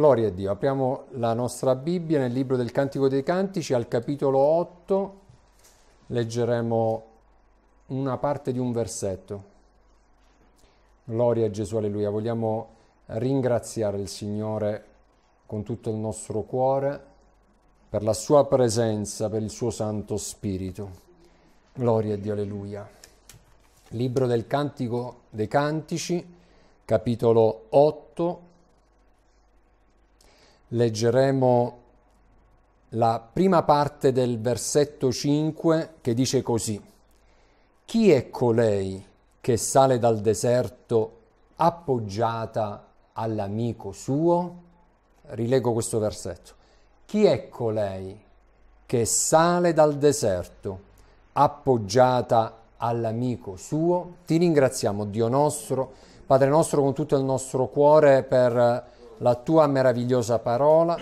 Gloria a Dio. Apriamo la nostra Bibbia nel libro del Cantico dei Cantici al capitolo 8. Leggeremo una parte di un versetto. Gloria a Gesù, alleluia. Vogliamo ringraziare il Signore con tutto il nostro cuore per la sua presenza, per il suo Santo Spirito. Gloria a Dio, alleluia. Libro del Cantico dei Cantici, capitolo 8 leggeremo la prima parte del versetto 5 che dice così. Chi è colei che sale dal deserto appoggiata all'amico suo? Rilego questo versetto. Chi è colei che sale dal deserto appoggiata all'amico suo? Ti ringraziamo, Dio nostro, Padre nostro, con tutto il nostro cuore per la tua meravigliosa parola,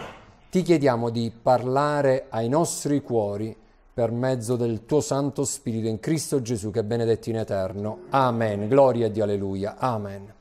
ti chiediamo di parlare ai nostri cuori per mezzo del tuo Santo Spirito in Cristo Gesù che è benedetto in eterno. Amen. Gloria a Dio, alleluia. Amen.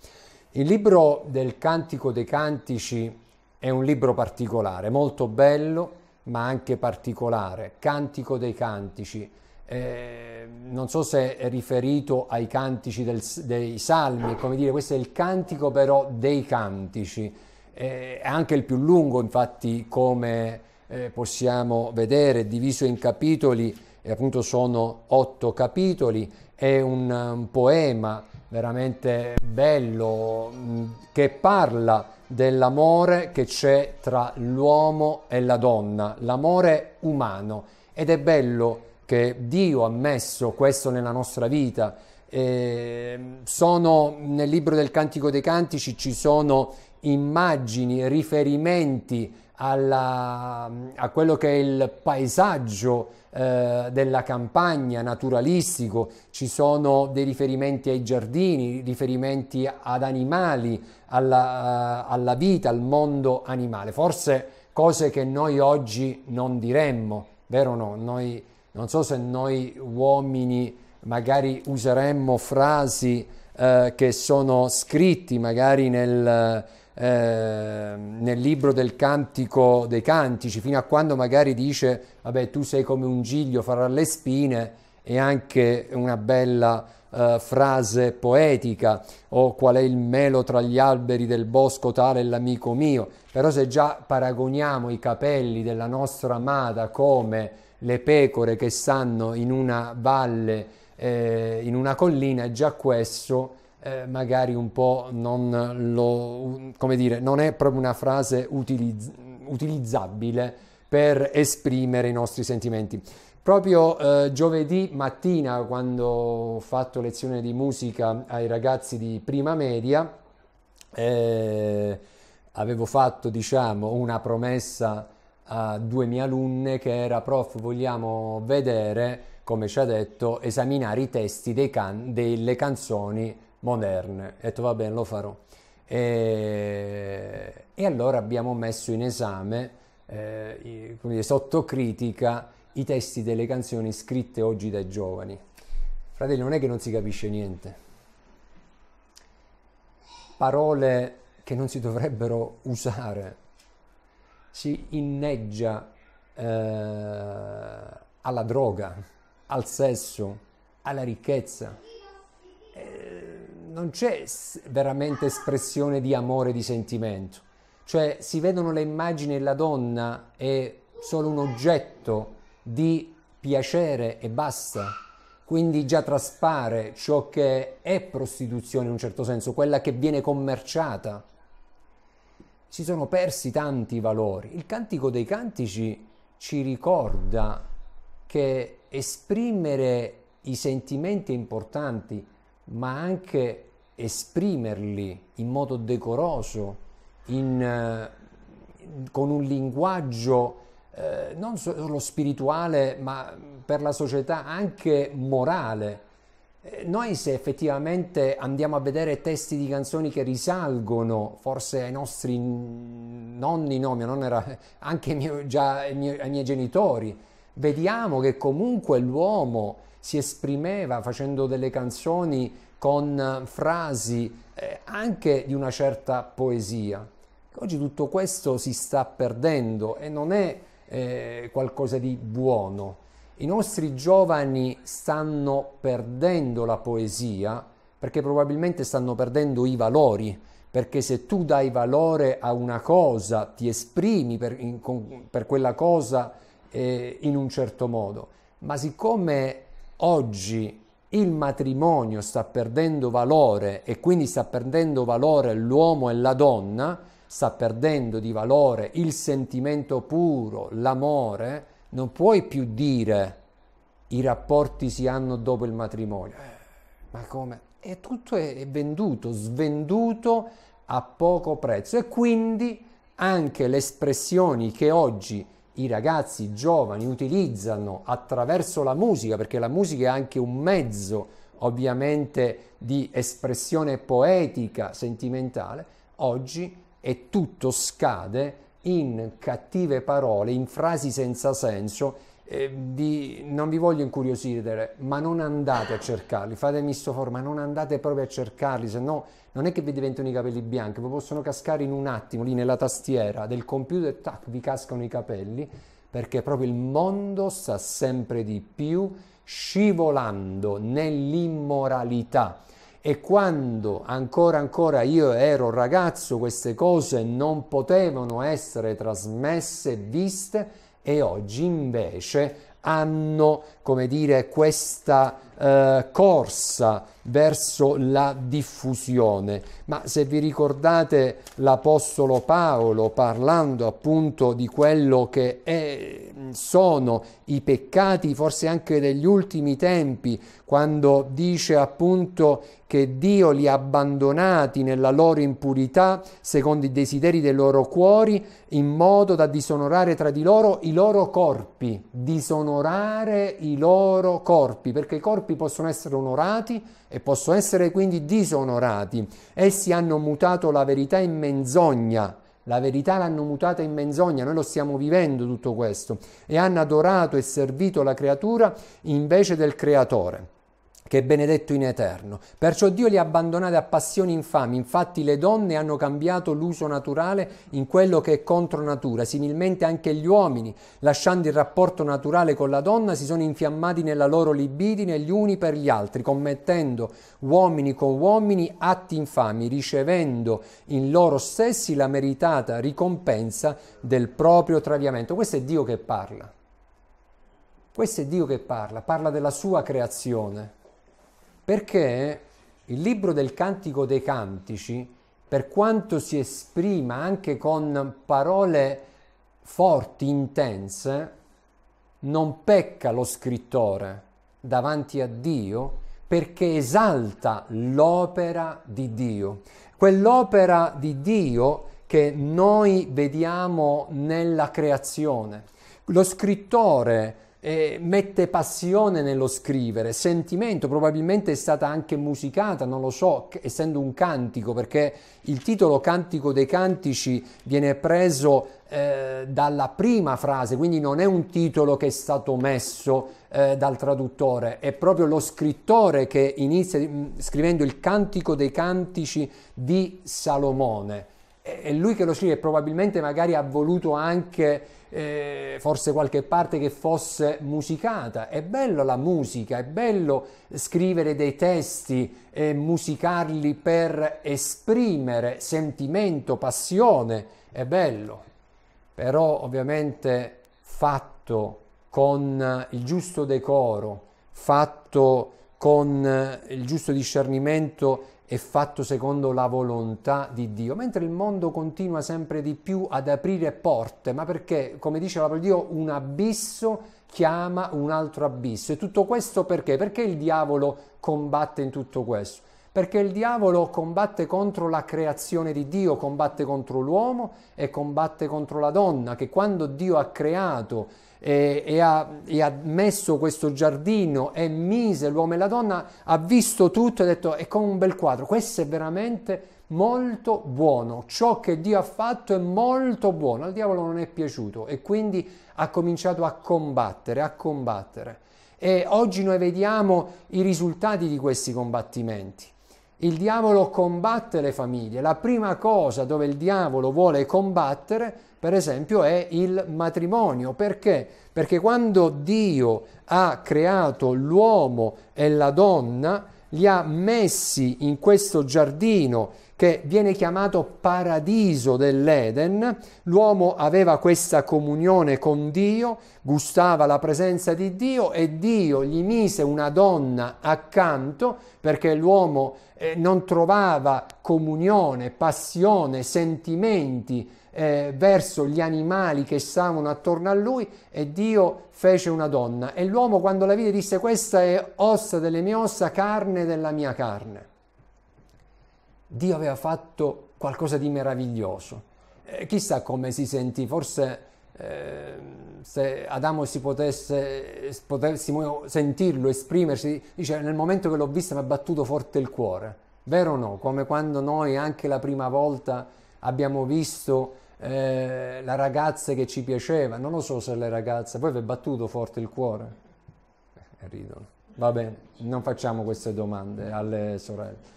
Il libro del Cantico dei Cantici è un libro particolare, molto bello, ma anche particolare. Cantico dei Cantici. Eh, non so se è riferito ai cantici del, dei salmi, come dire, questo è il cantico però dei cantici eh, è anche il più lungo, infatti, come eh, possiamo vedere, diviso in capitoli, e appunto sono otto capitoli, è un, poema veramente bello mm, che parla dell'amore che c'è tra l'uomo e la donna, l'amore umano. Ed è bello che Dio ha messo questo nella nostra vita. Eh, sono, nel libro del Cantico dei Cantici ci sono immagini, riferimenti alla, a quello che è il paesaggio eh, della campagna naturalistico, ci sono dei riferimenti ai giardini, riferimenti ad animali, alla, eh, alla vita, al mondo animale, forse cose che noi oggi non diremmo, vero o no? Noi, non so se noi uomini magari useremmo frasi eh, che sono scritti magari nel Ehm, nel libro del cantico dei cantici, fino a quando magari dice, vabbè tu sei come un giglio farà le spine, è anche una bella eh, frase poetica, o oh, qual è il melo tra gli alberi del bosco tale è l'amico mio, però se già paragoniamo i capelli della nostra amata come le pecore che stanno in una valle, eh, in una collina, già questo eh, magari un po' non lo, come dire, non è proprio una frase utilizz- utilizzabile per esprimere i nostri sentimenti. Proprio eh, giovedì mattina, quando ho fatto lezione di musica ai ragazzi di prima media, eh, avevo fatto, diciamo, una promessa a due mie alunne che era prof, vogliamo vedere, come ci ha detto, esaminare i testi can- delle canzoni moderne. Ho detto va bene, lo farò. E, e allora abbiamo messo in esame, eh, come dire, sotto critica, i testi delle canzoni scritte oggi dai giovani. Fratelli, non è che non si capisce niente. Parole che non si dovrebbero usare. Si inneggia eh, alla droga, al sesso, alla ricchezza. Eh, non c'è veramente espressione di amore, di sentimento. Cioè si vedono le immagini e la donna è solo un oggetto di piacere e basta. Quindi già traspare ciò che è prostituzione in un certo senso, quella che viene commerciata. Si sono persi tanti valori. Il Cantico dei Cantici ci ricorda che esprimere i sentimenti importanti, ma anche esprimerli in modo decoroso, in, eh, con un linguaggio eh, non solo spirituale, ma per la società anche morale. Eh, noi se effettivamente andiamo a vedere testi di canzoni che risalgono forse ai nostri nonni, no, mio nonno era anche mio, già mio, ai miei genitori, vediamo che comunque l'uomo si esprimeva facendo delle canzoni con eh, frasi eh, anche di una certa poesia. Oggi tutto questo si sta perdendo e non è eh, qualcosa di buono. I nostri giovani stanno perdendo la poesia perché probabilmente stanno perdendo i valori, perché se tu dai valore a una cosa, ti esprimi per, in, con, per quella cosa eh, in un certo modo, ma siccome oggi il matrimonio sta perdendo valore e quindi sta perdendo valore l'uomo e la donna, sta perdendo di valore il sentimento puro, l'amore, non puoi più dire i rapporti si hanno dopo il matrimonio. Eh, ma come? E tutto è venduto, svenduto a poco prezzo e quindi anche le espressioni che oggi i ragazzi giovani utilizzano attraverso la musica, perché la musica è anche un mezzo ovviamente di espressione poetica, sentimentale, oggi è tutto scade in cattive parole, in frasi senza senso eh, vi, non vi voglio incuriosire, ma non andate a cercarli, fatemi sto foro, ma non andate proprio a cercarli, se no non è che vi diventano i capelli bianchi, vi possono cascare in un attimo lì nella tastiera del computer, tac, vi cascano i capelli, perché proprio il mondo sta sempre di più scivolando nell'immoralità. E quando ancora ancora io ero ragazzo, queste cose non potevano essere trasmesse, viste, e oggi invece hanno, come dire, questa eh, corsa verso la diffusione. Ma se vi ricordate l'Apostolo Paolo parlando appunto di quello che è, sono i peccati, forse anche degli ultimi tempi, quando dice appunto che Dio li ha abbandonati nella loro impurità, secondo i desideri dei loro cuori, in modo da disonorare tra di loro i loro corpi, disonorare i loro corpi, perché i corpi corpi possono essere onorati e possono essere quindi disonorati. Essi hanno mutato la verità in menzogna. La verità l'hanno mutata in menzogna, noi lo stiamo vivendo tutto questo, e hanno adorato e servito la creatura invece del creatore che è benedetto in eterno. Perciò Dio li ha abbandonati a passioni infami, infatti le donne hanno cambiato l'uso naturale in quello che è contro natura, similmente anche gli uomini, lasciando il rapporto naturale con la donna, si sono infiammati nella loro libidine gli uni per gli altri, commettendo uomini con uomini atti infami, ricevendo in loro stessi la meritata ricompensa del proprio traviamento. Questo è Dio che parla. Questo è Dio che parla, parla della sua creazione perché il libro del Cantico dei Cantici, per quanto si esprima anche con parole forti, intense, non pecca lo scrittore davanti a Dio perché esalta l'opera di Dio. Quell'opera di Dio che noi vediamo nella creazione. Lo scrittore eh, mette passione nello scrivere, sentimento, probabilmente è stata anche musicata, non lo so, essendo un cantico, perché il titolo Cantico dei Cantici viene preso eh, dalla prima frase, quindi non è un titolo che è stato messo eh, dal traduttore, è proprio lo scrittore che inizia mm, scrivendo il Cantico dei Cantici di Salomone. È lui che lo scrive, probabilmente magari ha voluto anche eh, forse qualche parte che fosse musicata. È bella la musica, è bello scrivere dei testi e musicarli per esprimere sentimento, passione, è bello, però ovviamente fatto con il giusto decoro, fatto con il giusto discernimento è fatto secondo la volontà di Dio, mentre il mondo continua sempre di più ad aprire porte, ma perché, come dice la parola di Dio, un abisso chiama un altro abisso. E tutto questo perché? Perché il diavolo combatte in tutto questo? Perché il diavolo combatte contro la creazione di Dio, combatte contro l'uomo e combatte contro la donna, che quando Dio ha creato e, e, ha, e, ha, messo questo giardino e mise l'uomo e la donna, ha visto tutto e ha detto è come un bel quadro, questo è veramente molto buono, ciò che Dio ha fatto è molto buono, al diavolo non è piaciuto e quindi ha cominciato a combattere, a combattere. E oggi noi vediamo i risultati di questi combattimenti. Il diavolo combatte le famiglie. La prima cosa dove il diavolo vuole combattere, per esempio, è il matrimonio. Perché? Perché quando Dio ha creato l'uomo e la donna, li ha messi in questo giardino che viene chiamato paradiso dell'Eden, l'uomo aveva questa comunione con Dio, gustava la presenza di Dio e Dio gli mise una donna accanto perché l'uomo eh, non trovava comunione, passione, sentimenti eh, verso gli animali che stavano attorno a lui e Dio fece una donna. E l'uomo quando la vide disse questa è ossa delle mie ossa, carne della mia carne. Dio aveva fatto qualcosa di meraviglioso. Eh, chissà come si sentì, forse eh, se Adamo si potesse, potessimo sentirlo, esprimersi, dice nel momento che l'ho vista mi ha battuto forte il cuore. Vero o no? Come quando noi anche la prima volta abbiamo visto eh, la ragazza che ci piaceva, non lo so se le ragazze, poi vi è battuto forte il cuore? Eh, ridono. Va bene, non facciamo queste domande alle sorelle.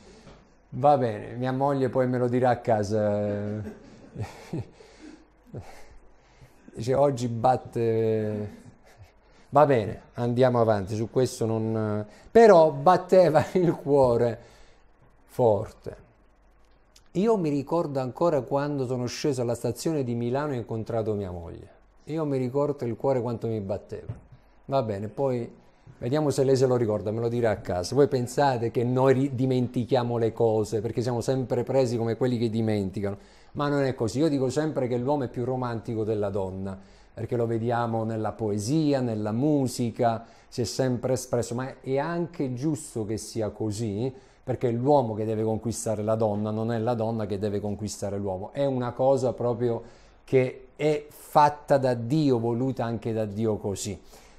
Va bene, mia moglie poi me lo dirà a casa. Dice oggi batte... Va bene, andiamo avanti, su questo non... Però batteva il cuore forte. Io mi ricordo ancora quando sono sceso alla stazione di Milano e ho incontrato mia moglie. Io mi ricordo il cuore quanto mi batteva. Va bene, poi vediamo se lei se lo ricorda, me lo dirà a casa. Voi pensate che noi dimentichiamo le cose perché siamo sempre presi come quelli che dimenticano, ma non è così. Io dico sempre che l'uomo è più romantico della donna perché lo vediamo nella poesia, nella musica, si è sempre espresso, ma è anche giusto che sia così perché è l'uomo che deve conquistare la donna, non è la donna che deve conquistare l'uomo, è una cosa proprio che è fatta da Dio, voluta anche da Dio così.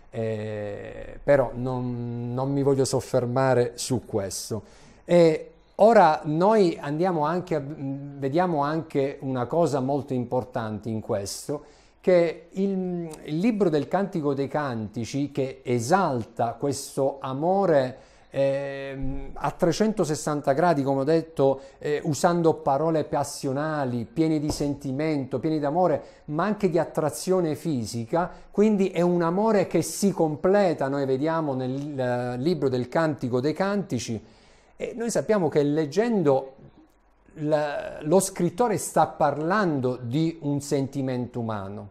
Eh, però non, non mi voglio soffermare su questo. E ora noi andiamo anche a, vediamo anche una cosa molto importante in questo, che il, il libro del Cantico dei Cantici che esalta questo amore eh, a 360 gradi, come ho detto, eh, usando parole passionali, piene di sentimento, piene di amore, ma anche di attrazione fisica. Quindi è un amore che si completa, noi vediamo nel uh, libro del Cantico dei Cantici. E noi sappiamo che leggendo la, lo scrittore sta parlando di un sentimento umano.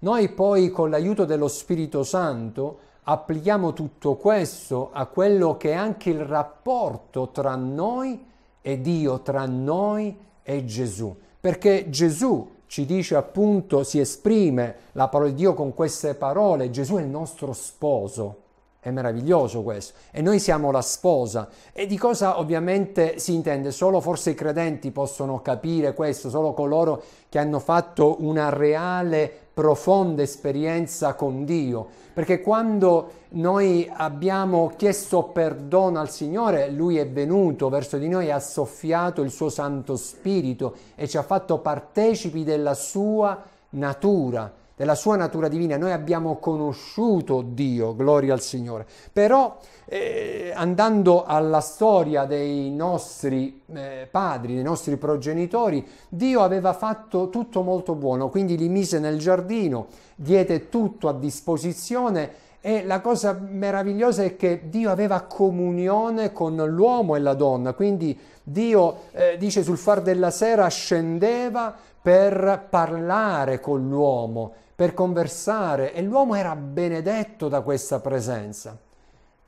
Noi poi con l'aiuto dello Spirito Santo applichiamo tutto questo a quello che è anche il rapporto tra noi e Dio, tra noi e Gesù. Perché Gesù ci dice appunto, si esprime la parola di Dio con queste parole, Gesù è il nostro sposo. È meraviglioso questo. E noi siamo la sposa. E di cosa ovviamente si intende? Solo forse i credenti possono capire questo, solo coloro che hanno fatto una reale profonda esperienza con Dio, perché quando noi abbiamo chiesto perdono al Signore, Lui è venuto verso di noi, ha soffiato il suo Santo Spirito e ci ha fatto partecipi della sua natura della sua natura divina, noi abbiamo conosciuto Dio, gloria al Signore. Però eh, andando alla storia dei nostri eh, padri, dei nostri progenitori, Dio aveva fatto tutto molto buono, quindi li mise nel giardino, diede tutto a disposizione e la cosa meravigliosa è che Dio aveva comunione con l'uomo e la donna, quindi Dio eh, dice sul far della sera scendeva per parlare con l'uomo, per conversare e l'uomo era benedetto da questa presenza.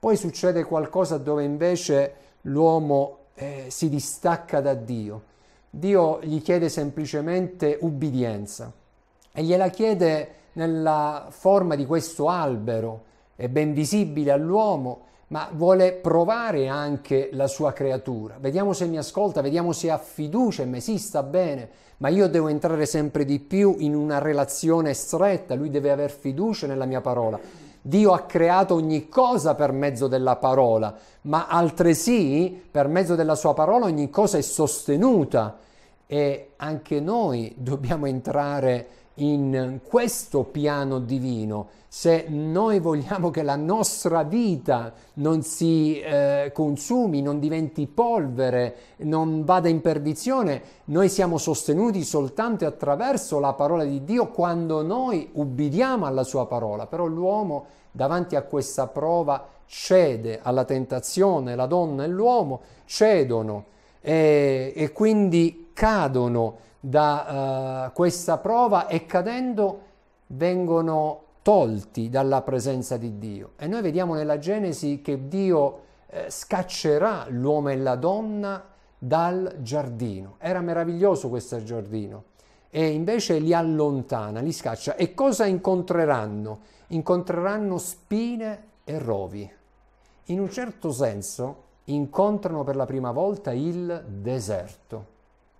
Poi succede qualcosa dove invece l'uomo eh, si distacca da Dio. Dio gli chiede semplicemente ubbidienza e gliela chiede nella forma di questo albero, è ben visibile all'uomo ma vuole provare anche la sua creatura. Vediamo se mi ascolta, vediamo se ha fiducia in me, sì, sta bene, ma io devo entrare sempre di più in una relazione stretta, lui deve aver fiducia nella mia parola. Dio ha creato ogni cosa per mezzo della parola, ma altresì per mezzo della sua parola ogni cosa è sostenuta e anche noi dobbiamo entrare in questo piano divino, se noi vogliamo che la nostra vita non si eh, consumi, non diventi polvere, non vada in perdizione, noi siamo sostenuti soltanto attraverso la parola di Dio quando noi ubbidiamo alla sua parola, però l'uomo davanti a questa prova cede alla tentazione, la donna e l'uomo cedono e, eh, e quindi cadono da uh, questa prova e cadendo vengono tolti dalla presenza di Dio. E noi vediamo nella Genesi che Dio eh, scaccerà l'uomo e la donna dal giardino. Era meraviglioso questo giardino. E invece li allontana, li scaccia. E cosa incontreranno? Incontreranno spine e rovi. In un certo senso incontrano per la prima volta il deserto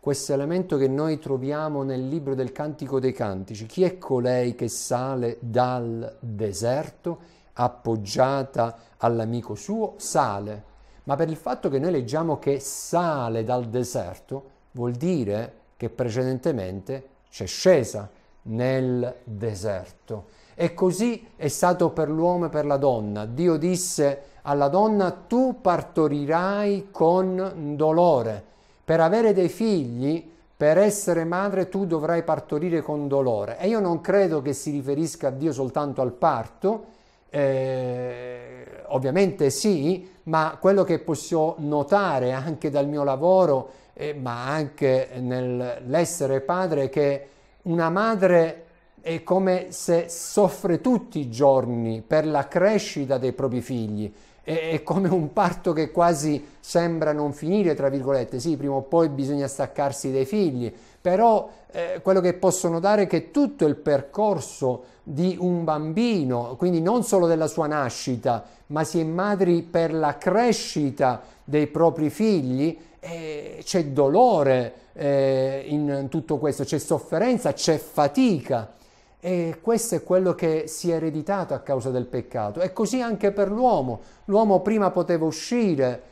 questo elemento che noi troviamo nel libro del Cantico dei Cantici. Chi è colei che sale dal deserto, appoggiata all'amico suo? Sale. Ma per il fatto che noi leggiamo che sale dal deserto, vuol dire che precedentemente c'è scesa nel deserto. E così è stato per l'uomo e per la donna. Dio disse alla donna, tu partorirai con dolore per avere dei figli, per essere madre, tu dovrai partorire con dolore. E io non credo che si riferisca a Dio soltanto al parto, eh, ovviamente sì, ma quello che posso notare anche dal mio lavoro, eh, ma anche nell'essere padre, è che una madre è come se soffre tutti i giorni per la crescita dei propri figli è, come un parto che quasi sembra non finire, tra virgolette, sì, prima o poi bisogna staccarsi dai figli, però eh, quello che posso notare è che tutto il percorso di un bambino, quindi non solo della sua nascita, ma si è madri per la crescita dei propri figli, eh, c'è dolore eh, in tutto questo, c'è sofferenza, c'è fatica. E questo è quello che si è ereditato a causa del peccato. E così anche per l'uomo. L'uomo prima poteva uscire,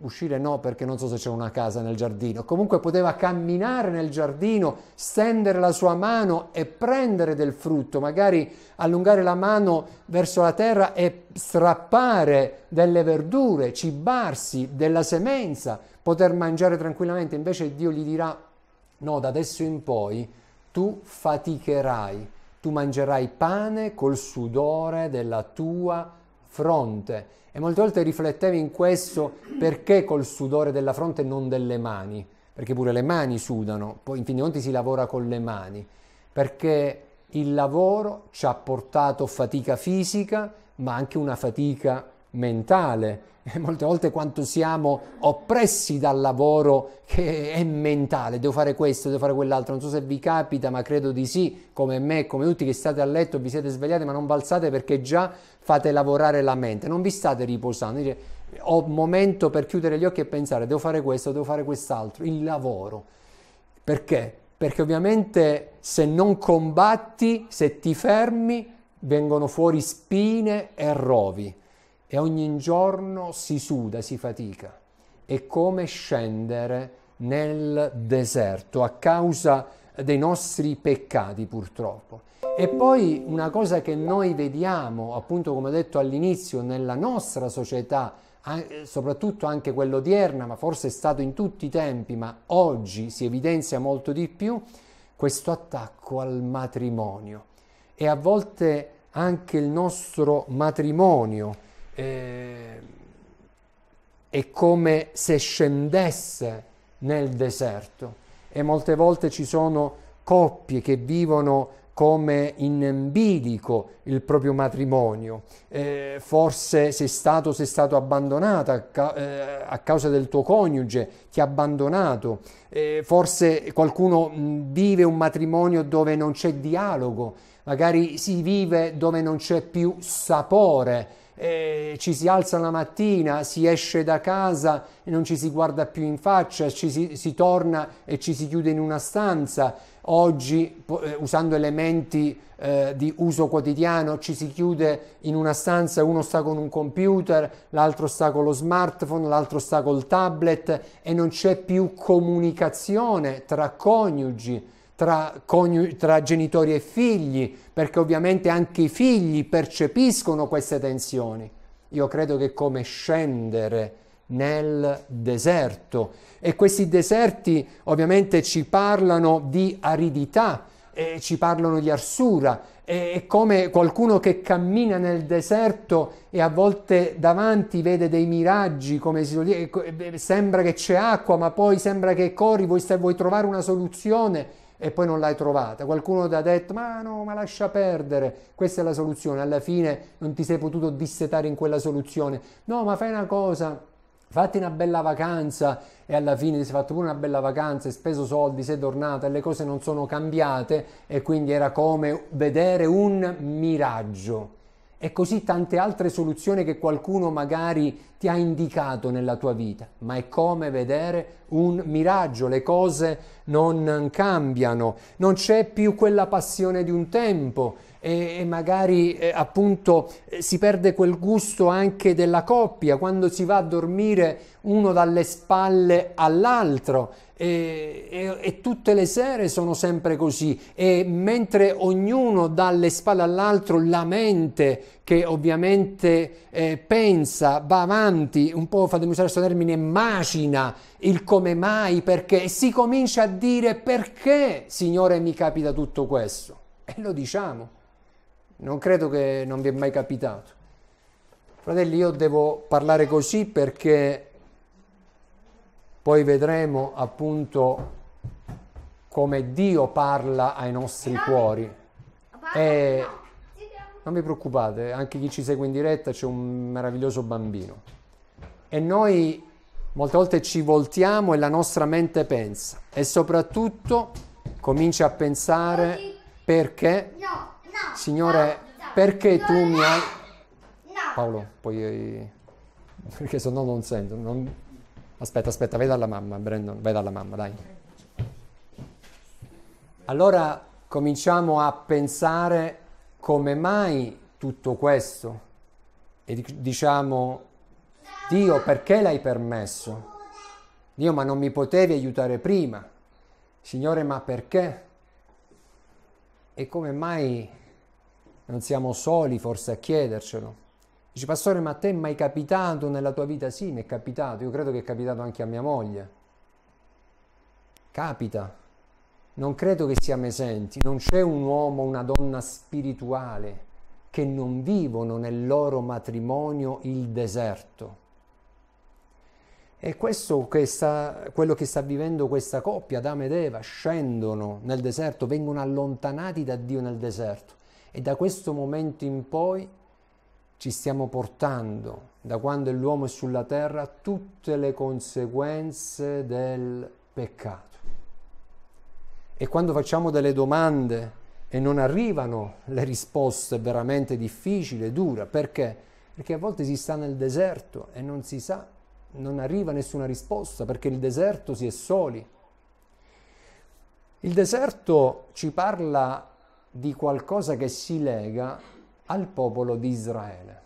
uscire no perché non so se c'era una casa nel giardino, comunque poteva camminare nel giardino, stendere la sua mano e prendere del frutto, magari allungare la mano verso la terra e strappare delle verdure, cibarsi della semenza, poter mangiare tranquillamente. Invece Dio gli dirà no, da adesso in poi tu faticherai tu mangerai pane col sudore della tua fronte. E molte volte riflettevi in questo perché col sudore della fronte e non delle mani, perché pure le mani sudano, poi in fin dei conti si lavora con le mani, perché il lavoro ci ha portato fatica fisica, ma anche una fatica mentale. E molte volte quanto siamo oppressi dal lavoro che è mentale, devo fare questo, devo fare quell'altro, non so se vi capita, ma credo di sì, come me, come tutti che state a letto, vi siete svegliati, ma non balzate perché già fate lavorare la mente, non vi state riposando, Dice, ho un momento per chiudere gli occhi e pensare, devo fare questo, devo fare quest'altro, il lavoro. Perché? Perché ovviamente se non combatti, se ti fermi, vengono fuori spine e rovi e ogni giorno si suda, si fatica. È come scendere nel deserto a causa dei nostri peccati purtroppo. E poi una cosa che noi vediamo, appunto come ho detto all'inizio, nella nostra società, soprattutto anche quella odierna, ma forse è stato in tutti i tempi, ma oggi si evidenzia molto di più, questo attacco al matrimonio. E a volte anche il nostro matrimonio eh, è come se scendesse nel deserto e molte volte ci sono coppie che vivono come in bilico il proprio matrimonio, eh, forse sei stato, sei stato abbandonato a, ca- eh, a, causa del tuo coniuge, ti ha abbandonato, eh, forse qualcuno vive un matrimonio dove non c'è dialogo, magari si vive dove non c'è più sapore eh, ci si alza la mattina, si esce da casa e non ci si guarda più in faccia, ci si, si torna e ci si chiude in una stanza, oggi eh, usando elementi eh, di uso quotidiano ci si chiude in una stanza, uno sta con un computer, l'altro sta con lo smartphone, l'altro sta col tablet e non c'è più comunicazione tra coniugi tra, coniug- tra genitori e figli, perché ovviamente anche i figli percepiscono queste tensioni. Io credo che come scendere nel deserto e questi deserti ovviamente ci parlano di aridità, eh, ci parlano di arsura è come qualcuno che cammina nel deserto e a volte davanti vede dei miraggi, come si dice, sembra che c'è acqua, ma poi sembra che corri, vuoi, vuoi trovare una soluzione e poi non l'hai trovata. Qualcuno ti ha detto ma no, ma lascia perdere, questa è la soluzione, alla fine non ti sei potuto dissetare in quella soluzione. No, ma fai una cosa, fatti una bella vacanza e alla fine si è fatto pure una bella vacanza, hai speso soldi, sei tornata e le cose non sono cambiate e quindi era come vedere un miraggio. E così tante altre soluzioni che qualcuno magari ti ha indicato nella tua vita, ma è come vedere un miraggio, le cose non cambiano, non c'è più quella passione di un tempo e, e magari eh, appunto eh, si perde quel gusto anche della coppia quando si va a dormire uno dalle spalle all'altro e, e, e tutte le sere sono sempre così e mentre ognuno dalle spalle all'altro la mente che ovviamente eh, pensa va avanti avanti, un po' fatemi usare questo termine, macina il come mai, perché, e si comincia a dire perché, Signore, mi capita tutto questo. E lo diciamo. Non credo che non vi è mai capitato. Fratelli, io devo parlare così perché poi vedremo appunto come Dio parla ai nostri cuori. E eh, non vi preoccupate, anche chi ci segue in diretta c'è un meraviglioso bambino e noi molte volte ci voltiamo e la nostra mente pensa e soprattutto comincia a pensare perché, no, no, Signore, no, perché tu mi hai... Paolo, poi... perché se no non sento. Non... Aspetta, aspetta, vai dalla mamma, Brandon, vai dalla mamma, dai. Allora cominciamo a pensare come mai tutto questo e diciamo Dio, perché l'hai permesso? Dio, ma non mi potevi aiutare prima? Signore, ma perché? E come mai non siamo soli forse a chiedercelo? Dice, pastore, ma a te è mai capitato nella tua vita? Sì, mi è capitato, io credo che è capitato anche a mia moglie. Capita. Non credo che siamo esenti, non c'è un uomo, una donna spirituale che non vivono nel loro matrimonio il deserto. È questo che sta, quello che sta vivendo questa coppia, Adamo ed Eva, scendono nel deserto, vengono allontanati da Dio nel deserto e da questo momento in poi ci stiamo portando, da quando l'uomo è sulla terra, tutte le conseguenze del peccato. E quando facciamo delle domande e non arrivano le risposte, è veramente difficile, dura, perché? Perché a volte si sta nel deserto e non si sa non arriva nessuna risposta perché il deserto si è soli. Il deserto ci parla di qualcosa che si lega al popolo di Israele.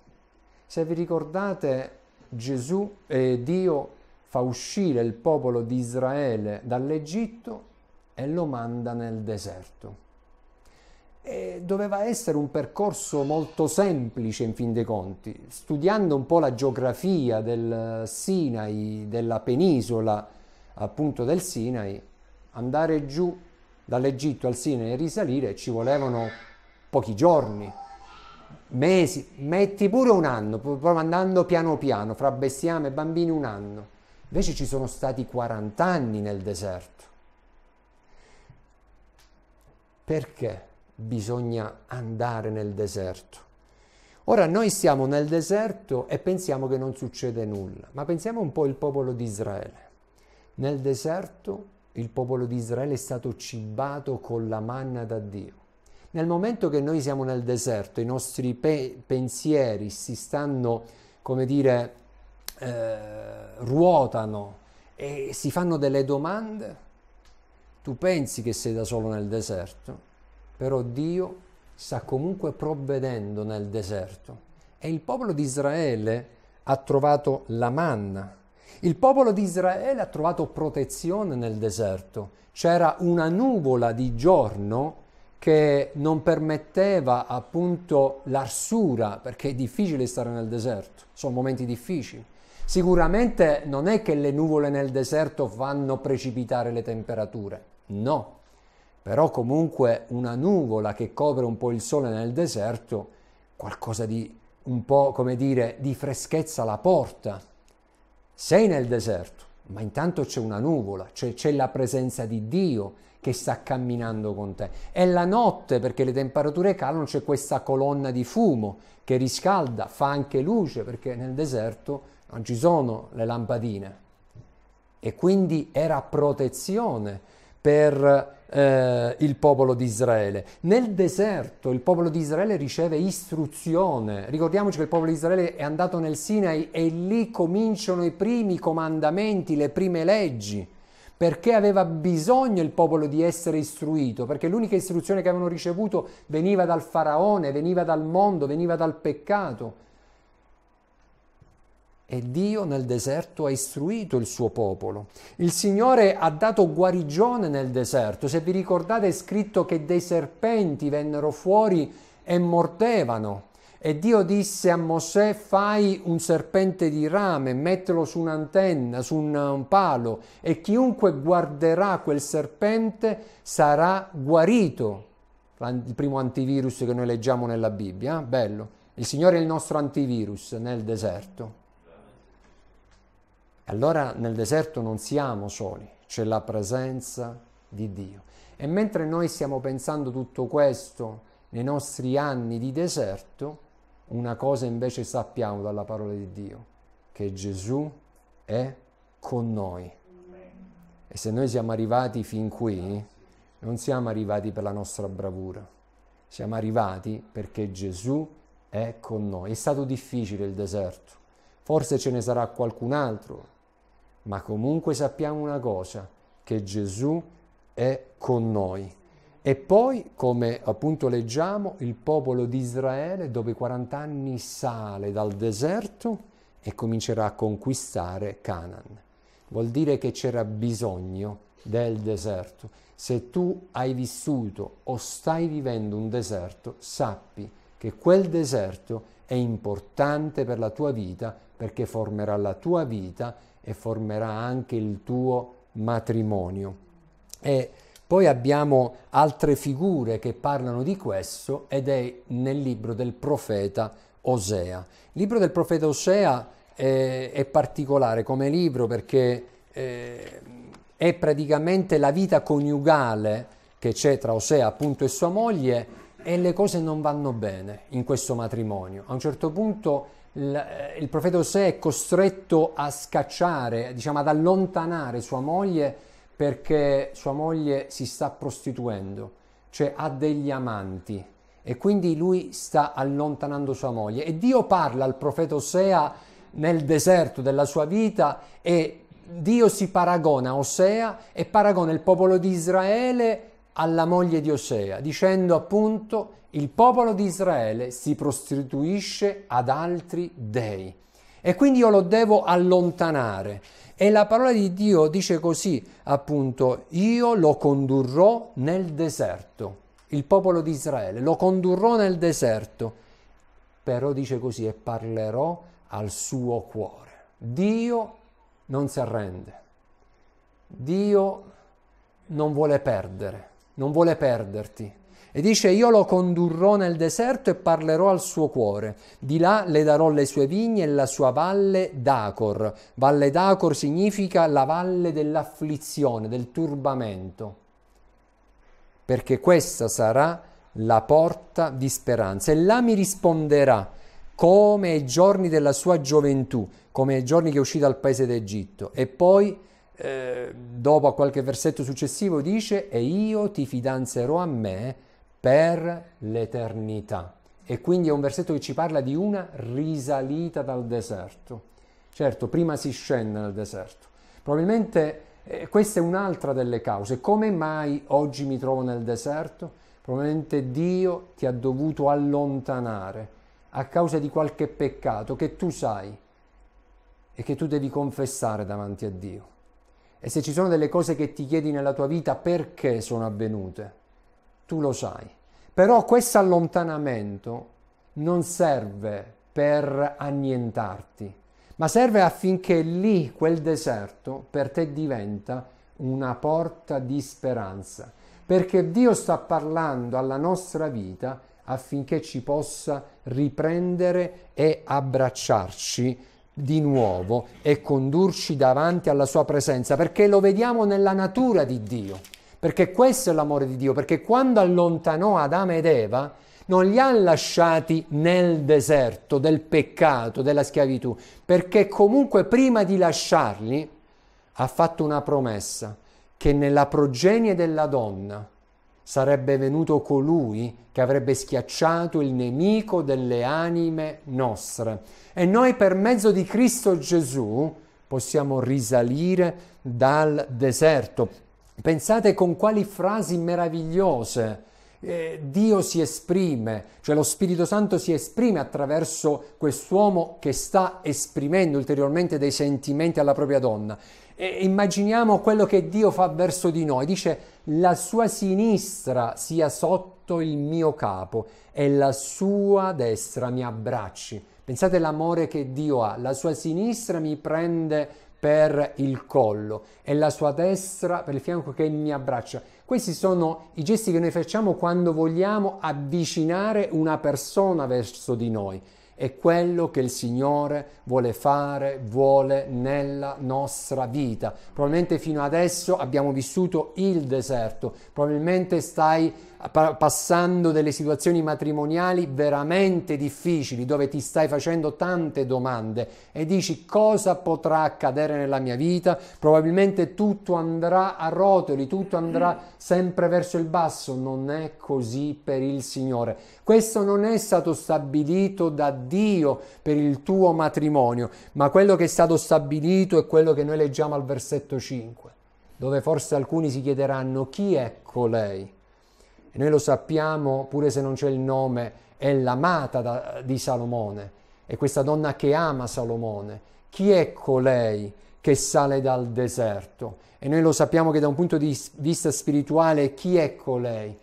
Se vi ricordate, Gesù, eh, Dio fa uscire il popolo di Israele dall'Egitto e lo manda nel deserto eh, doveva essere un percorso molto semplice in fin dei conti. Studiando un po' la geografia del Sinai, della penisola appunto del Sinai, andare giù dall'Egitto al Sinai e risalire ci volevano pochi giorni, mesi, metti pure un anno, andando piano piano, fra bestiame e bambini un anno. Invece ci sono stati 40 anni nel deserto. Perché? bisogna andare nel deserto. Ora noi siamo nel deserto e pensiamo che non succede nulla, ma pensiamo un po' al popolo di Israele. Nel deserto il popolo di Israele è stato cibato con la manna da Dio. Nel momento che noi siamo nel deserto, i nostri pe- pensieri si stanno, come dire, eh, ruotano e si fanno delle domande, tu pensi che sei da solo nel deserto? però Dio sta comunque provvedendo nel deserto e il popolo di Israele ha trovato la manna. Il popolo di Israele ha trovato protezione nel deserto. C'era una nuvola di giorno che non permetteva appunto l'arsura, perché è difficile stare nel deserto, sono momenti difficili. Sicuramente non è che le nuvole nel deserto fanno precipitare le temperature, no, però comunque una nuvola che copre un po' il sole nel deserto, qualcosa di un po' come dire di freschezza la porta. Sei nel deserto, ma intanto c'è una nuvola, cioè c'è la presenza di Dio che sta camminando con te. È la notte perché le temperature calano, c'è questa colonna di fumo che riscalda, fa anche luce perché nel deserto non ci sono le lampadine. E quindi era protezione per eh, il popolo di Israele. Nel deserto il popolo di Israele riceve istruzione. Ricordiamoci che il popolo di Israele è andato nel Sinai e lì cominciano i primi comandamenti, le prime leggi perché aveva bisogno il popolo di essere istruito, perché l'unica istruzione che avevano ricevuto veniva dal faraone, veniva dal mondo, veniva dal peccato. E Dio nel deserto ha istruito il suo popolo. Il Signore ha dato guarigione nel deserto. Se vi ricordate è scritto che dei serpenti vennero fuori e mordevano. E Dio disse a Mosè, fai un serpente di rame, mettilo su un'antenna, su un, un palo, e chiunque guarderà quel serpente sarà guarito. Il primo antivirus che noi leggiamo nella Bibbia, eh? bello. Il Signore è il nostro antivirus nel deserto. Allora nel deserto non siamo soli, c'è la presenza di Dio. E mentre noi stiamo pensando tutto questo nei nostri anni di deserto, una cosa invece sappiamo dalla parola di Dio, che Gesù è con noi. E se noi siamo arrivati fin qui, non siamo arrivati per la nostra bravura, siamo arrivati perché Gesù è con noi. È stato difficile il deserto, forse ce ne sarà qualcun altro ma comunque sappiamo una cosa, che Gesù è con noi. E poi, come appunto leggiamo, il popolo di Israele dopo i 40 anni sale dal deserto e comincerà a conquistare Canaan. Vuol dire che c'era bisogno del deserto. Se tu hai vissuto o stai vivendo un deserto, sappi che quel deserto è importante per la tua vita perché formerà la tua vita e formerà anche il tuo matrimonio. E poi abbiamo altre figure che parlano di questo ed è nel libro del profeta Osea. Il libro del profeta Osea è, eh, è particolare come libro perché eh, è praticamente la vita coniugale che c'è tra Osea appunto, e sua moglie e le cose non vanno bene in questo matrimonio. A un certo punto eh, il profeta Osè è costretto a scacciare, diciamo ad allontanare sua moglie perché sua moglie si sta prostituendo, cioè ha degli amanti e quindi lui sta allontanando sua moglie. E Dio parla al profeta Osea nel deserto della sua vita e Dio si paragona a Osea e paragona il popolo di Israele alla moglie di Osea, dicendo appunto il popolo di Israele si prostituisce ad altri dei e quindi io lo devo allontanare. E la parola di Dio dice così, appunto, io lo condurrò nel deserto, il popolo di Israele, lo condurrò nel deserto, però dice così, e parlerò al suo cuore. Dio non si arrende, Dio non vuole perdere non vuole perderti. E dice, io lo condurrò nel deserto e parlerò al suo cuore. Di là le darò le sue vigne e la sua valle d'Acor. Valle d'Acor significa la valle dell'afflizione, del turbamento. Perché questa sarà la porta di speranza. E là mi risponderà, come i giorni della sua gioventù, come i giorni che uscì dal paese d'Egitto. E poi eh, dopo a qualche versetto successivo dice e io ti fidanzerò a me per l'eternità. E quindi è un versetto che ci parla di una risalita dal deserto. Certo, prima si scende nel deserto. Probabilmente eh, questa è un'altra delle cause. Come mai oggi mi trovo nel deserto? Probabilmente Dio ti ha dovuto allontanare a causa di qualche peccato che tu sai e che tu devi confessare davanti a Dio. E se ci sono delle cose che ti chiedi nella tua vita perché sono avvenute, tu lo sai. Però questo allontanamento non serve per annientarti, ma serve affinché lì, quel deserto, per te diventa una porta di speranza. Perché Dio sta parlando alla nostra vita affinché ci possa riprendere e abbracciarci di nuovo e condurci davanti alla sua presenza, perché lo vediamo nella natura di Dio, perché questo è l'amore di Dio, perché quando allontanò Adamo ed Eva non li ha lasciati nel deserto del peccato, della schiavitù, perché comunque prima di lasciarli ha fatto una promessa che nella progenie della donna sarebbe venuto colui che avrebbe schiacciato il nemico delle anime nostre. E noi per mezzo di Cristo Gesù possiamo risalire dal deserto. Pensate con quali frasi meravigliose eh, Dio si esprime, cioè lo Spirito Santo si esprime attraverso quest'uomo che sta esprimendo ulteriormente dei sentimenti alla propria donna. E immaginiamo quello che Dio fa verso di noi, dice la sua sinistra sia sotto il mio capo e la sua destra mi abbracci. Pensate all'amore che Dio ha, la sua sinistra mi prende per il collo e la sua destra per il fianco che mi abbraccia. Questi sono i gesti che noi facciamo quando vogliamo avvicinare una persona verso di noi è quello che il Signore vuole fare, vuole nella nostra vita. Probabilmente fino adesso abbiamo vissuto il deserto, probabilmente stai passando delle situazioni matrimoniali veramente difficili, dove ti stai facendo tante domande e dici cosa potrà accadere nella mia vita, probabilmente tutto andrà a rotoli, tutto andrà sempre verso il basso. Non è così per il Signore. Questo non è stato stabilito da Dio per il tuo matrimonio, ma quello che è stato stabilito è quello che noi leggiamo al versetto 5, dove forse alcuni si chiederanno chi è colei e noi lo sappiamo pure se non c'è il nome, è l'amata da, di Salomone, è questa donna che ama Salomone. Chi è colei che sale dal deserto? E noi lo sappiamo che da un punto di vista spirituale chi è colei?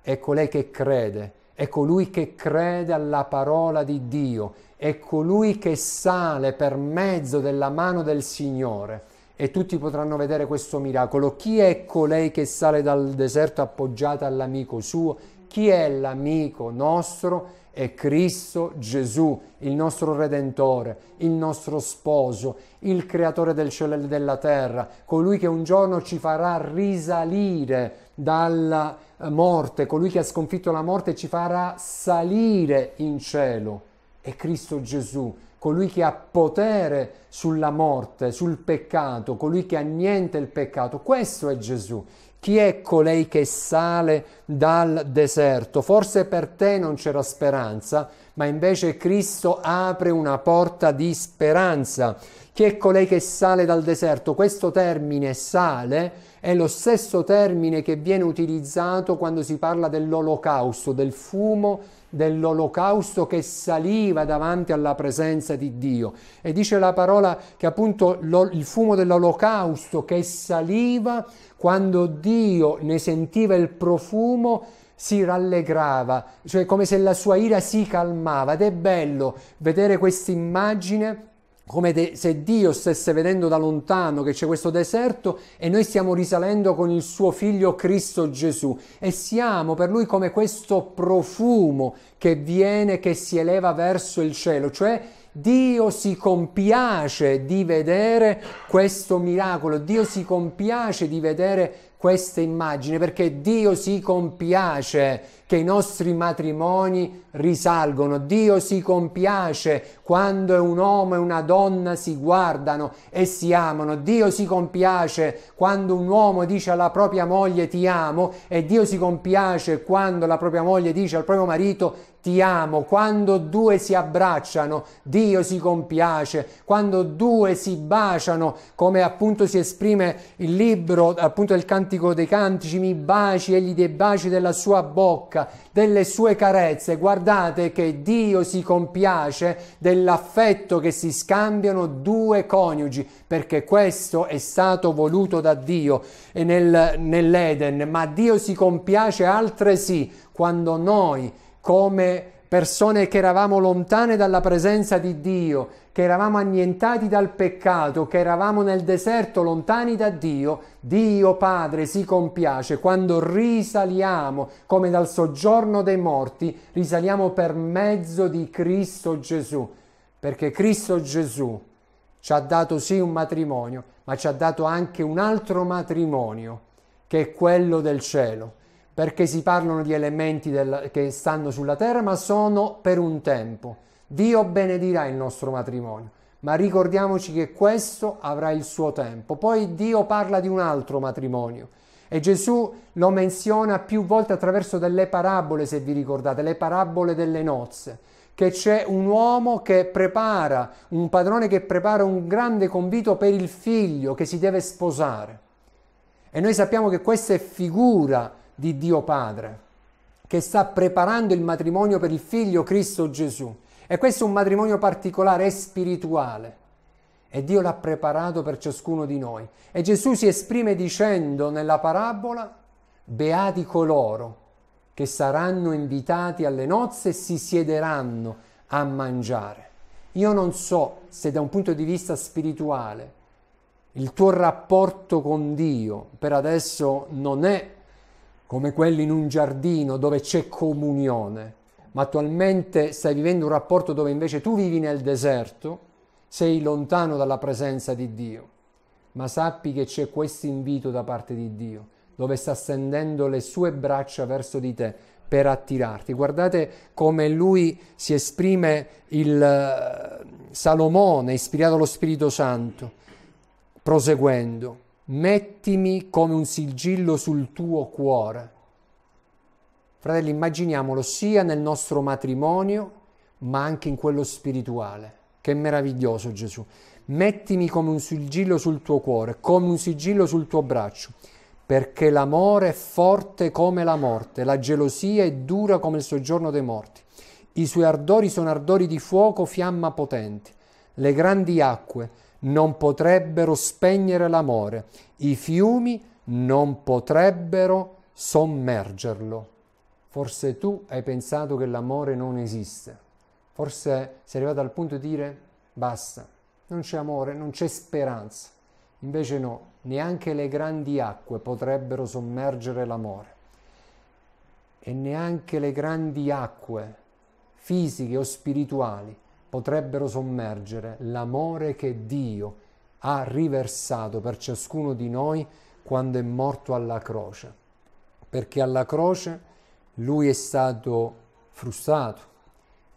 È colei che crede, è colui che crede alla parola di Dio, è colui che sale per mezzo della mano del Signore e tutti potranno vedere questo miracolo. Chi è colei che sale dal deserto appoggiata all'amico suo? Chi è l'amico nostro? È Cristo Gesù, il nostro Redentore, il nostro Sposo, il Creatore del cielo e della terra, colui che un giorno ci farà risalire dalla eh, morte, colui che ha sconfitto la morte ci farà salire in cielo. È Cristo Gesù, colui che ha potere sulla morte, sul peccato, colui che annienta il peccato. Questo è Gesù. Chi è colei che sale dal deserto? Forse per te non c'era speranza, ma invece Cristo apre una porta di speranza. Chi è colei che sale dal deserto? Questo termine sale è lo stesso termine che viene utilizzato quando si parla dell'olocausto, del fumo dell'olocausto che saliva davanti alla presenza di Dio. E dice la parola che appunto lo, il fumo dell'olocausto che saliva quando Dio ne sentiva il profumo si rallegrava, cioè come se la sua ira si calmava ed è bello vedere questa immagine come se Dio stesse vedendo da lontano che c'è questo deserto e noi stiamo risalendo con il suo figlio Cristo Gesù e siamo per lui come questo profumo che viene, che si eleva verso il cielo, cioè Dio si compiace di vedere questo miracolo, Dio si compiace di vedere questa immagine perché Dio si compiace che i nostri matrimoni risalgono, Dio si compiace quando un uomo e una donna si guardano e si amano, Dio si compiace quando un uomo dice alla propria moglie ti amo e Dio si compiace quando la propria moglie dice al proprio marito ti amo, quando due si abbracciano, Dio si compiace, quando due si baciano, come appunto si esprime il libro, appunto il Cantico dei Cantici, mi baci, e gli dei baci della sua bocca, delle sue carezze, guardate che Dio si compiace dell'affetto che si scambiano due coniugi, perché questo è stato voluto da Dio nel, nell'Eden, ma Dio si compiace altresì quando noi come persone che eravamo lontane dalla presenza di Dio, che eravamo annientati dal peccato, che eravamo nel deserto lontani da Dio, Dio Padre si compiace quando risaliamo come dal soggiorno dei morti, risaliamo per mezzo di Cristo Gesù, perché Cristo Gesù ci ha dato sì un matrimonio, ma ci ha dato anche un altro matrimonio, che è quello del cielo perché si parlano di elementi del, che stanno sulla terra, ma sono per un tempo. Dio benedirà il nostro matrimonio, ma ricordiamoci che questo avrà il suo tempo. Poi Dio parla di un altro matrimonio e Gesù lo menziona più volte attraverso delle parabole, se vi ricordate, le parabole delle nozze che c'è un uomo che prepara, un padrone che prepara un grande convito per il figlio che si deve sposare. E noi sappiamo che questa è figura di Dio Padre, che sta preparando il matrimonio per il figlio Cristo Gesù. E questo è un matrimonio particolare, è spirituale. E Dio l'ha preparato per ciascuno di noi. E Gesù si esprime dicendo nella parabola, beati coloro che saranno invitati alle nozze e si siederanno a mangiare. Io non so se da un punto di vista spirituale il tuo rapporto con Dio per adesso non è come quelli in un giardino dove c'è comunione, ma attualmente stai vivendo un rapporto dove invece tu vivi nel deserto, sei lontano dalla presenza di Dio, ma sappi che c'è questo invito da parte di Dio, dove sta stendendo le sue braccia verso di te per attirarti. Guardate come lui si esprime il eh, Salomone, ispirato allo Spirito Santo, proseguendo mettimi come un sigillo sul tuo cuore. Fratelli, immaginiamolo sia nel nostro matrimonio, ma anche in quello spirituale. Che meraviglioso Gesù. Mettimi come un sigillo sul tuo cuore, come un sigillo sul tuo braccio, perché l'amore è forte come la morte, la gelosia è dura come il soggiorno dei morti. I suoi ardori sono ardori di fuoco, fiamma potente. Le grandi acque non potrebbero spegnere l'amore, i fiumi non potrebbero sommergerlo. Forse tu hai pensato che l'amore non esiste, forse sei arrivato al punto di dire basta, non c'è amore, non c'è speranza. Invece no, neanche le grandi acque potrebbero sommergere l'amore e neanche le grandi acque fisiche o spirituali potrebbero sommergere l'amore che Dio ha riversato per ciascuno di noi quando è morto alla croce, perché alla croce lui è stato frustato,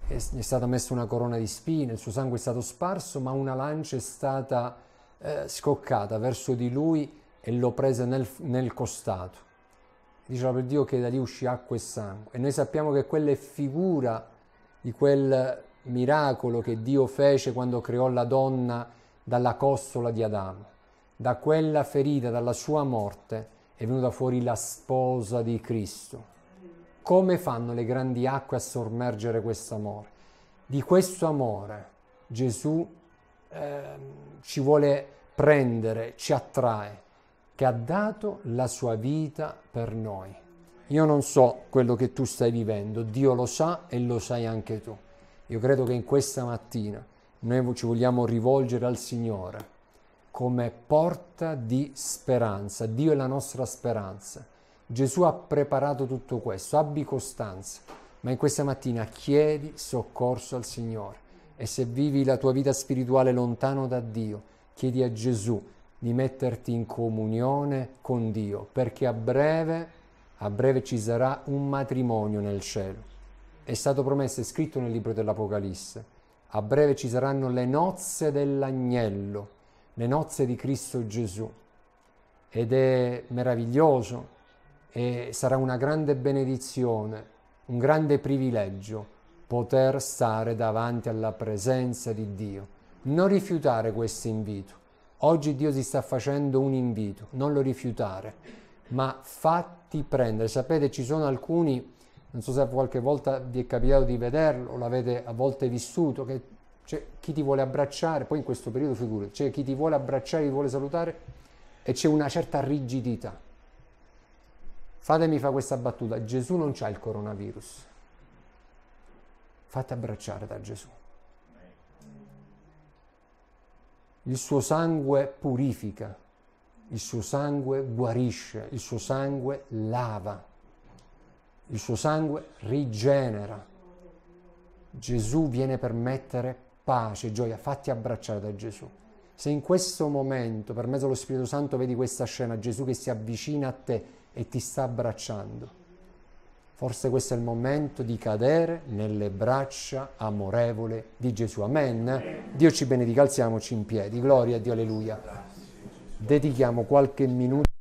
è stata messa una corona di spine, il suo sangue è stato sparso, ma una lancia è stata eh, scoccata verso di lui e lo prese nel, nel costato. Diceva per Dio che da lì uscì acqua e sangue. E noi sappiamo che quella è figura di quel miracolo che Dio fece quando creò la donna dalla costola di Adamo. Da quella ferita, dalla sua morte, è venuta fuori la sposa di Cristo. Come fanno le grandi acque a sommergere questo amore? Di questo amore Gesù eh, ci vuole prendere, ci attrae, che ha dato la sua vita per noi. Io non so quello che tu stai vivendo, Dio lo sa e lo sai anche tu. Io credo che in questa mattina noi ci vogliamo rivolgere al Signore come porta di speranza. Dio è la nostra speranza. Gesù ha preparato tutto questo, abbi costanza, ma in questa mattina chiedi soccorso al Signore e se vivi la tua vita spirituale lontano da Dio, chiedi a Gesù di metterti in comunione con Dio, perché a breve, a breve ci sarà un matrimonio nel cielo è stato promesso e scritto nel libro dell'Apocalisse. A breve ci saranno le nozze dell'agnello, le nozze di Cristo Gesù. Ed è meraviglioso e sarà una grande benedizione, un grande privilegio poter stare davanti alla presenza di Dio. Non rifiutare questo invito. Oggi Dio si sta facendo un invito, non lo rifiutare, ma fatti prendere. Sapete, ci sono alcuni non so se qualche volta vi è capitato di vederlo, l'avete a volte vissuto, che c'è chi ti vuole abbracciare, poi in questo periodo figura, c'è chi ti vuole abbracciare, ti vuole salutare e c'è una certa rigidità. Fatemi fare questa battuta, Gesù non c'ha il coronavirus. Fate abbracciare da Gesù. Il suo sangue purifica, il suo sangue guarisce, il suo sangue lava il suo sangue rigenera. Gesù viene per mettere pace, gioia, fatti abbracciare da Gesù. Se in questo momento, per mezzo dello Spirito Santo, vedi questa scena, Gesù che si avvicina a te e ti sta abbracciando, forse questo è il momento di cadere nelle braccia amorevole di Gesù. Amen. Dio ci benedica, alziamoci in piedi. Gloria a Dio, alleluia. Dedichiamo qualche minuto.